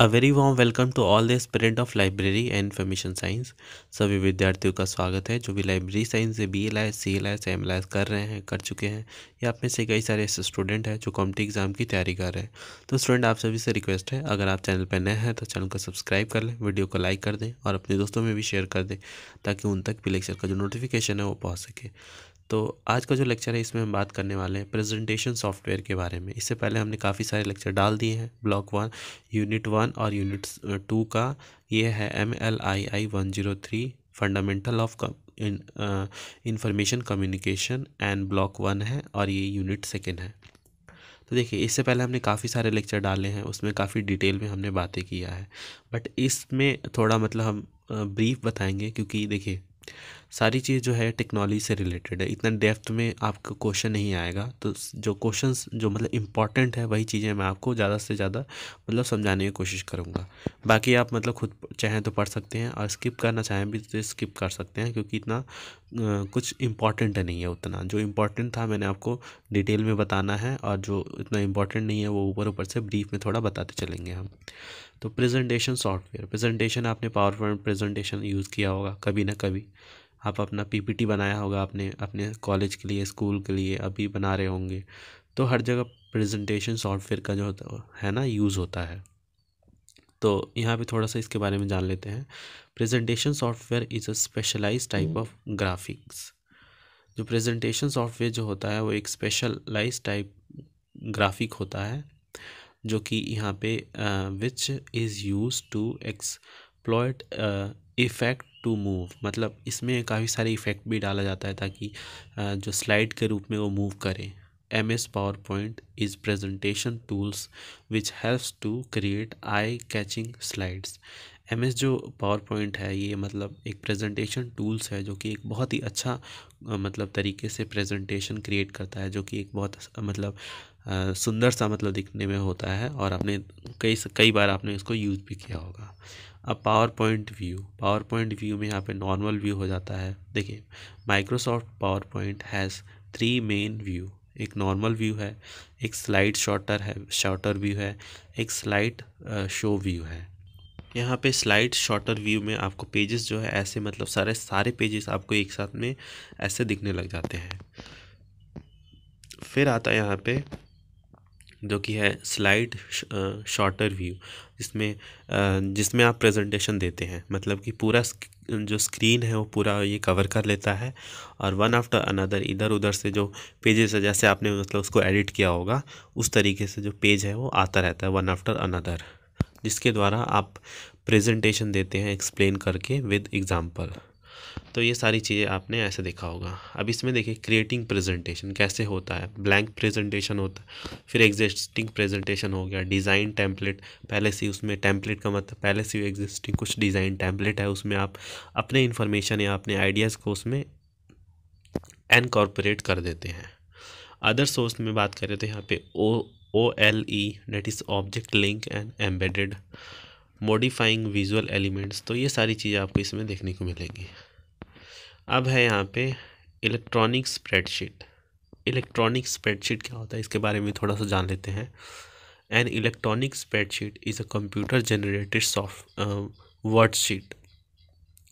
a very warm welcome to all the spirit of library and information science सभी विद्यार्थियों का स्वागत है जो भी लाइब्रेरी साइंस से B L I C L I M L I कर रहे हैं कर चुके हैं या आप में से कई सारे ऐसे स्टूडेंट हैं जो कॉम्पिटी एग्जाम की तैयारी कर रहे हैं तो स्टूडेंट आप सभी से रिक्वेस्ट है अगर आप चैनल पर नए हैं तो चैनल को सब्सक्राइब कर लें वीडियो को लाइक कर दें और अपने दोस्तों में भी शेयर कर दें ताकि उन तक भी लेक्चर का जो नोटिफिकेशन है वो पहुँच सके तो आज का जो लेक्चर है इसमें हम बात करने वाले हैं प्रेजेंटेशन सॉफ्टवेयर के बारे में इससे पहले हमने काफ़ी सारे लेक्चर डाल दिए हैं ब्लॉक वन यूनिट वन और यूनिट टू का ये है M L I I one zero three fundamental of information communication and block one है और ये यूनिट सेकेंड है तो देखिए इससे पहले हमने काफ़ी सारे लेक्चर डाले हैं उसमें काफ़ी डिटेल में हमने बातें किया है बट इसमें थोड़ा मतलब हम ब्रीफ uh, बताएंगे क्योंकि देखिए सारी चीज़ जो है टेक्नोलॉजी से रिलेटेड है इतना डेप्थ में आपको क्वेश्चन नहीं आएगा तो जो क्वेश्चन जो मतलब इंपॉर्टेंट है वही चीज़ें मैं आपको ज़्यादा से ज़्यादा मतलब समझाने की कोशिश करूँगा बाकी आप मतलब खुद चाहें तो पढ़ सकते हैं और स्किप करना चाहें भी तो स्किप कर सकते हैं क्योंकि इतना कुछ इम्पॉर्टेंट नहीं है उतना जो इम्पॉर्टेंट था मैंने आपको डिटेल में बताना है और जो इतना इम्पॉर्टेंट नहीं है वो ऊपर ऊपर से ब्रीफ में थोड़ा बताते चलेंगे हम तो प्रेजेंटेशन सॉफ्टवेयर प्रेजेंटेशन आपने पावर पॉइंट प्रेजेंटेशन यूज़ किया होगा कभी ना कभी आप अपना पीपीटी बनाया होगा आपने अपने कॉलेज के लिए स्कूल के लिए अभी बना रहे होंगे तो हर जगह प्रेजेंटेशन सॉफ्टवेयर का जो होता है ना यूज़ होता है तो यहाँ पे थोड़ा सा इसके बारे में जान लेते हैं presentation software is a specialise type of graphics जो प्रेजेंटेशन सॉफ्टवेयर जो होता है वो एक स्पेशलाइज टाइप ग्राफिक होता है जो कि यहाँ पे which is use to exploit effect to move मतलब इसमें काफ़ी सारे इफ़ेक्ट भी डाला जाता है ताकि uh, जो स्लाइड के रूप में वो मूव करे M S power point is presentation tools which helps to create eye catching slides M S जो पावर पॉइंट है ये मतलब एक प्रेजेंटेशन टूल्स है जो कि एक बहुत ही अच्छा uh, मतलब तरीके से प्रेजेंटेशन क्रिएट करता है जो कि एक बहुत मतलब सुंदर सा मतलब दिखने में होता है और आपने कई कई बार आपने इसको यूज़ भी किया होगा अब power point view power point view में यहाँ पे नॉर्मल व्यू हो जाता है देखिए Microsoft power point has three main view एक नॉर्मल व्यू है एक स्लाइड शॉर्टर है शॉर्टर व्यू है एक स्लाइड शो व्यू है यहाँ पे स्लाइड शॉर्टर व्यू में आपको पेजेस जो है ऐसे मतलब सारे सारे पेजेस आपको एक साथ में ऐसे दिखने लग जाते हैं फिर आता है यहाँ पे जो कि है स्लाइड शॉर्टर व्यू जिसमें जिसमें आप प्रेजेंटेशन देते हैं मतलब कि पूरा जो स्क्रीन है वो पूरा ये कवर कर लेता है और वन आफ्टर अनदर इधर उधर से जो पेजेस है जैसे आपने मतलब उसको एडिट किया होगा उस तरीके से जो पेज है वो आता रहता है वन आफ्टर अनदर जिसके द्वारा आप प्रेजेंटेशन देते हैं एक्सप्लेन करके विद एग्ज़ाम्पल तो ये सारी चीज़ें आपने ऐसे देखा होगा अब इसमें देखिए क्रिएटिंग प्रेजेंटेशन कैसे होता है ब्लैंक प्रेजेंटेशन होता है फिर एग्जिस्टिंग प्रेजेंटेशन हो गया डिज़ाइन टैंपलेट पहले से उसमें टैंपलेट का मतलब पहले से एग्जिस्टिंग कुछ डिज़ाइन टैंपलेट है उसमें आप अपने इन्फॉर्मेशन या अपने आइडियाज़ को उसमें एनकॉर्पोरेट कर देते हैं अदर सोर्स में बात करें तो यहाँ पे O O L E that is object link and embedded modifying visual elements तो ये सारी चीज़ें आपको इसमें देखने को मिलेंगी अब है यहाँ पे इलेक्ट्रॉनिक स्प्रेडशीट इलेक्ट्रॉनिक स्प्रेडशीट क्या होता है इसके बारे में थोड़ा सा जान लेते हैं an electronic spreadsheet is a computer generated soft worksheet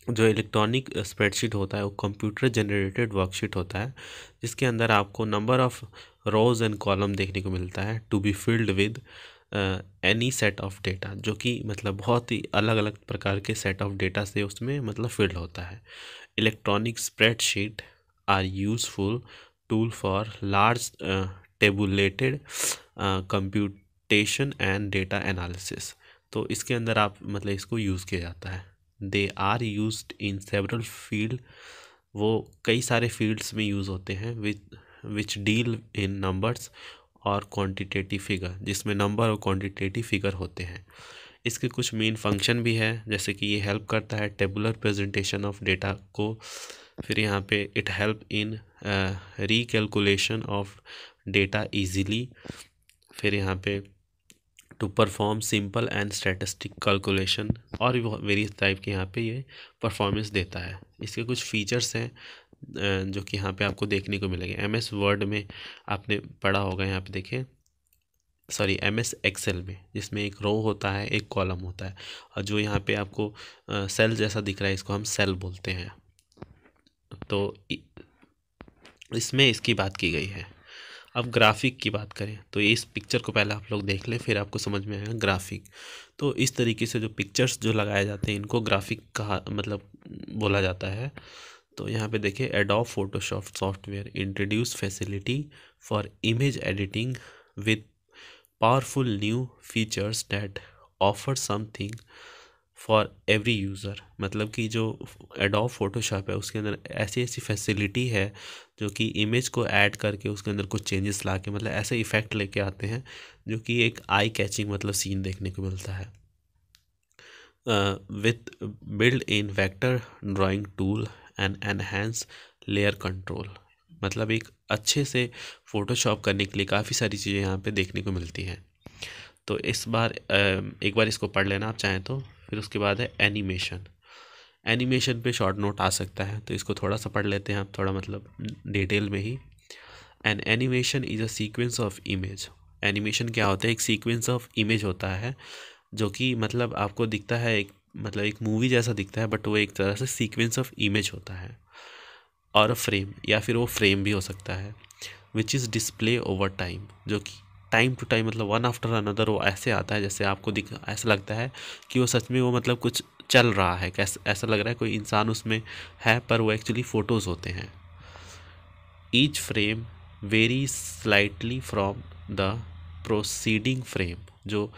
जो इलेक्ट्रॉनिक स्प्रेडशीट होता है वो कंप्यूटर जनरेटेड वर्कशीट होता है जिसके अंदर आपको number of rows and column देखने को मिलता है to be filled with any set of data जो कि मतलब बहुत ही अलग अलग प्रकार के सेट ऑफ डेटा से उसमें मतलब फिल्ड होता है electronic spreadsheet are useful tool for large tabulated computation and data analysis तो इसके अंदर आप मतलब इसको यूज़ किया जाता है they are use in several field वो कई सारे फील्ड्स में यूज़ होते हैं which which deal in numbers और क्वांटिटेटिव फिगर जिसमें नंबर और क्वांटिटेटिव फिगर होते हैं इसके कुछ मेन फंक्शन भी है जैसे कि ये हेल्प करता है टेबुलर प्रेजेंटेशन ऑफ डेटा को फिर यहाँ पे it help in recalculation of data easily फिर यहाँ पे to perform simple and statistic calculation और वेरियस टाइप के यहाँ पे ये परफॉर्मेंस देता है इसके कुछ फीचर्स हैं जो कि यहाँ पे आपको देखने को मिलेंगे एम एस वर्ड में आपने पढ़ा होगा यहाँ पे देखें सॉरी एम एस एक्सेल में जिसमें एक रो होता है एक कॉलम होता है और जो यहाँ पे आपको सेल जैसा दिख रहा है इसको हम सेल बोलते हैं तो इसमें इसकी बात की गई है अब ग्राफिक की बात करें तो इस पिक्चर को पहले आप लोग देख लें फिर आपको समझ में आएगा ग्राफिक तो इस तरीके से जो पिक्चर्स जो लगाए जाते हैं इनको ग्राफिक कहा मतलब बोला जाता है तो यहाँ पे देखिए Adobe Photoshop software introduce facility for image editing with powerful new features that offer something for every user मतलब कि जो एडॉप फोटोशॉप है उसके अंदर ऐसी ऐसी फैसिलिटी है जो कि इमेज को ऐड करके उसके अंदर कुछ चेंजेस ला के मतलब ऐसे इफ़ेक्ट लेके आते हैं जो कि एक आई कैचिंग मतलब सीन देखने को मिलता है with build in vector drawing tool and enhance layer control मतलब एक अच्छे से फ़ोटोशॉप करने के लिए काफ़ी सारी चीज़ें यहाँ पे देखने को मिलती हैं तो इस बार एक बार इसको पढ़ लेना आप चाहें तो फिर उसके बाद है एनिमेशन एनिमेशन पे शॉर्ट नोट आ सकता है तो इसको थोड़ा सा पढ़ लेते हैं आप थोड़ा मतलब डिटेल में ही an animation is a sequence of image animation क्या होता है एक सीक्वेंस ऑफ इमेज होता है जो कि मतलब आपको दिखता है एक मतलब एक मूवी जैसा दिखता है बट वो एक तरह से सीक्वेंस ऑफ इमेज होता है और फ्रेम या फिर वो फ्रेम भी हो सकता है which is display over time जो कि टाइम टू टाइम मतलब वन आफ्टर अनदर वो ऐसे आता है जैसे आपको दिख ऐसा लगता है कि वो सच में वो मतलब कुछ चल रहा है कैसे ऐसा लग रहा है कोई इंसान उसमें है पर वो एक्चुअली फ़ोटोज़ होते हैं each frame very slightly from the proceeding frame जो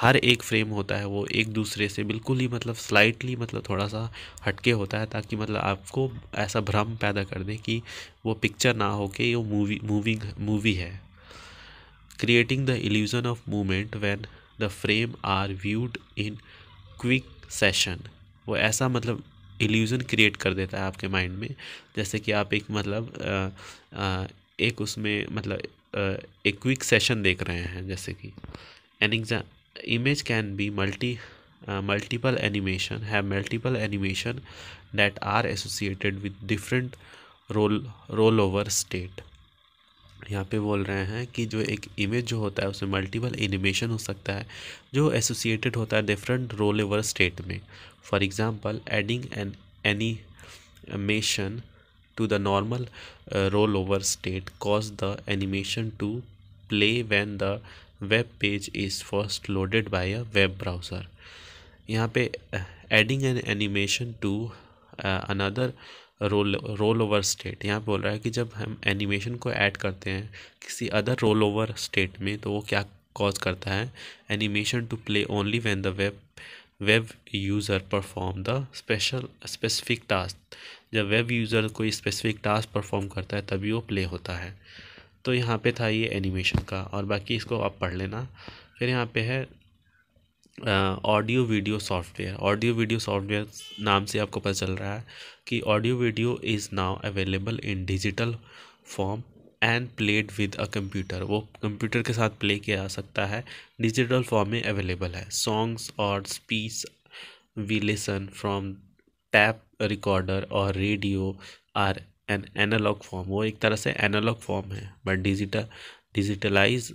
हर एक फ्रेम होता है वो एक दूसरे से बिल्कुल ही मतलब स्लाइटली मतलब थोड़ा सा हटके होता है ताकि मतलब आपको ऐसा भ्रम पैदा कर दे कि वो पिक्चर ना हो के वो मूवी मूविंग मूवी है creating the illusion of movement when the frame are viewed in quick session वो ऐसा मतलब इल्यूज़न क्रिएट कर देता है आपके माइंड में जैसे कि आप एक मतलब आ, आ, एक उसमें मतलब आ, एक क्विक सेशन देख रहे हैं जैसे कि an exam image can be multi uh, multiple animation have multiple animation that are associated with different roll roll over state यहाँ पे बोल रहे हैं कि जो एक इमेज जो होता है उसमें मल्टीपल एनिमेशन हो सकता है जो एसोसिएटेड होता है डिफरेंट रोल ओवर स्टेट में for example adding an animation to the normal roll over state cause the animation to play when the web page is first loaded by a web browser यहाँ पे adding an animation to another roll roll over state यहाँ बोल रहा है कि जब हम animation को ऐड करते हैं किसी अदर रोल ओवर स्टेट में तो वो क्या कॉज करता है animation to play only when the web web user perform the special specific task जब वेब यूज़र कोई स्पेसिफिक टास्क परफॉर्म करता है तभी वो प्ले होता है तो यहाँ पे था ये एनिमेशन का और बाकी इसको आप पढ़ लेना फिर यहाँ पे है audio video software audio video software नाम से आपको पता चल रहा है कि audio video is now available in digital form and played with a computer वो कंप्यूटर के साथ प्ले किया जा सकता है डिजिटल फॉर्म में अवेलेबल है सॉन्ग्स और speech we listen from tape recorder और radio are an analog form वो एक तरह से एनालॉग फॉर्म है but digital digitalise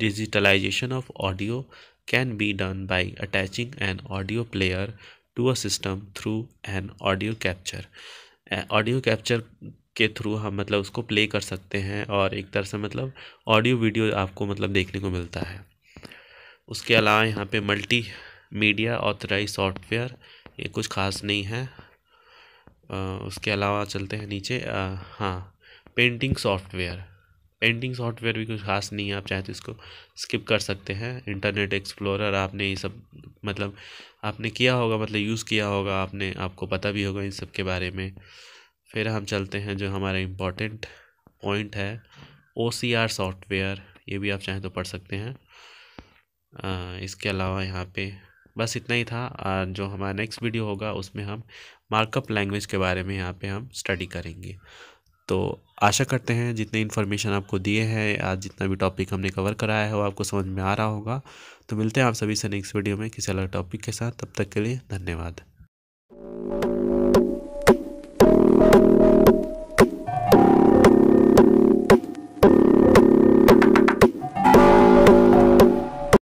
digitalisation of audio can be done by attaching an audio player to a system through an audio capture audio capture के थ्रू हम मतलब उसको प्ले कर सकते हैं और एक तरह से मतलब ऑडियो वीडियो आपको मतलब देखने को मिलता है उसके अलावा यहाँ पे मल्टी मीडिया ऑथराइज सॉफ्टवेयर ये कुछ खास नहीं है उसके अलावा चलते हैं नीचे हाँ पेंटिंग सॉफ्टवेयर पेंटिंग सॉफ्टवेयर भी कुछ खास नहीं है आप चाहे तो इसको स्किप कर सकते हैं इंटरनेट एक्सप्लोरर आपने ये सब मतलब आपने किया होगा मतलब यूज़ किया होगा आपने आपको पता भी होगा इन सब के बारे में फिर हम चलते हैं जो हमारा इम्पोर्टेंट पॉइंट है ओ सॉफ्टवेयर ये भी आप चाहें तो पढ़ सकते हैं आ, इसके अलावा यहाँ पे बस इतना ही था जो हमारा नेक्स्ट वीडियो होगा उसमें हम मार्कअप लैंग्वेज के बारे में यहाँ पे हम स्टडी करेंगे तो आशा करते हैं जितने इन्फॉर्मेशन आपको दिए हैं आज जितना भी टॉपिक हमने कवर कराया है वो आपको समझ में आ रहा होगा तो मिलते हैं आप सभी से नेक्स्ट वीडियो में किसी अलग टॉपिक के साथ तब तक के लिए धन्यवाद